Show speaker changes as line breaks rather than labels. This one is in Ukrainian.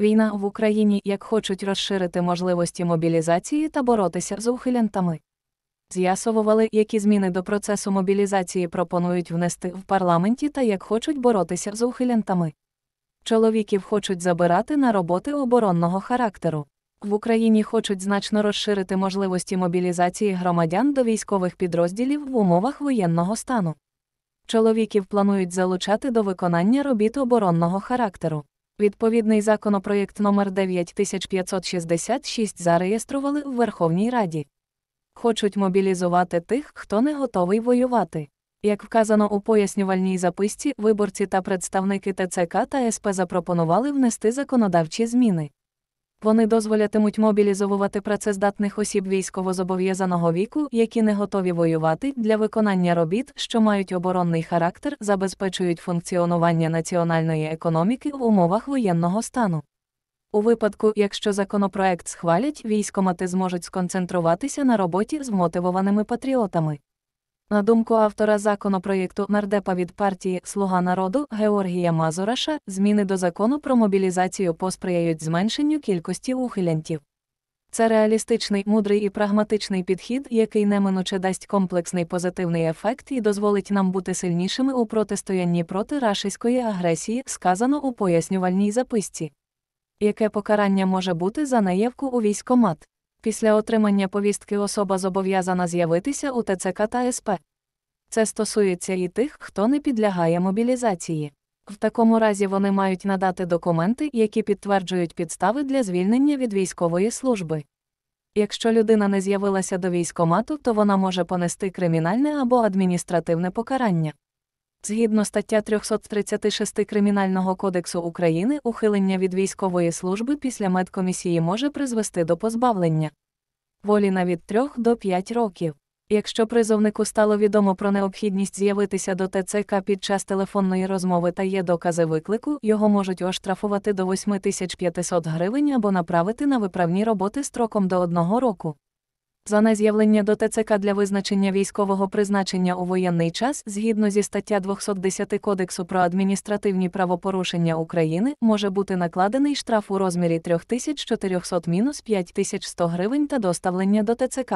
Війна в Україні як хочуть розширити можливості мобілізації та боротися з ухилянтами. З'ясовували, які зміни до процесу мобілізації пропонують внести в парламенті та як хочуть боротися з ухилянтами. Чоловіків хочуть забирати на роботи оборонного характеру. В Україні хочуть значно розширити можливості мобілізації громадян до військових підрозділів в умовах воєнного стану. Чоловіків планують залучати до виконання робіт оборонного характеру. Відповідний законопроєкт номер 9566 зареєстрували в Верховній Раді. Хочуть мобілізувати тих, хто не готовий воювати. Як вказано у пояснювальній записці, виборці та представники ТЦК та СП запропонували внести законодавчі зміни. Вони дозволятимуть мобілізовувати працездатних осіб військовозобов'язаного віку, які не готові воювати для виконання робіт, що мають оборонний характер, забезпечують функціонування національної економіки в умовах воєнного стану. У випадку, якщо законопроект схвалять, військомати зможуть сконцентруватися на роботі з вмотивованими патріотами. На думку автора законопроєкту нардепа від партії Слуга народу Георгія Мазураша, зміни до закону про мобілізацію посприяють зменшенню кількості ухилянтів. Це реалістичний, мудрий і прагматичний підхід, який неминуче дасть комплексний позитивний ефект і дозволить нам бути сильнішими у протистоянні проти рашистської агресії, сказано у пояснювальній записці. Яке покарання може бути за наявку у військомат? Після отримання повістки особа зобов'язана з'явитися у ТЦК та СП. Це стосується і тих, хто не підлягає мобілізації. В такому разі вони мають надати документи, які підтверджують підстави для звільнення від військової служби. Якщо людина не з'явилася до військомату, то вона може понести кримінальне або адміністративне покарання. Згідно стаття 336 Кримінального кодексу України, ухилення від військової служби після медкомісії може призвести до позбавлення волі на від 3 до 5 років. Якщо призовнику стало відомо про необхідність з'явитися до ТЦК під час телефонної розмови та є докази виклику, його можуть оштрафувати до 8500 гривень або направити на виправні роботи строком до одного року. За з'явлення до ТЦК для визначення військового призначення у воєнний час згідно зі стаття 210 Кодексу про адміністративні правопорушення України може бути накладений штраф у розмірі 3400 5100 гривень та доставлення до ТЦК.